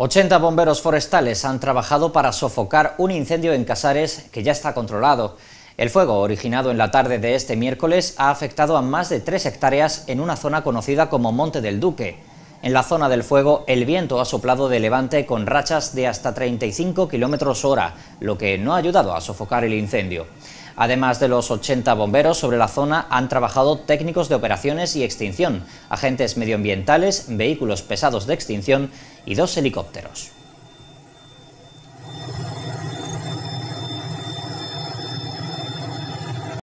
80 bomberos forestales han trabajado para sofocar un incendio en Casares que ya está controlado. El fuego, originado en la tarde de este miércoles, ha afectado a más de 3 hectáreas en una zona conocida como Monte del Duque. En la zona del fuego, el viento ha soplado de levante con rachas de hasta 35 kilómetros hora, lo que no ha ayudado a sofocar el incendio. Además de los 80 bomberos, sobre la zona han trabajado técnicos de operaciones y extinción, agentes medioambientales, vehículos pesados de extinción y dos helicópteros.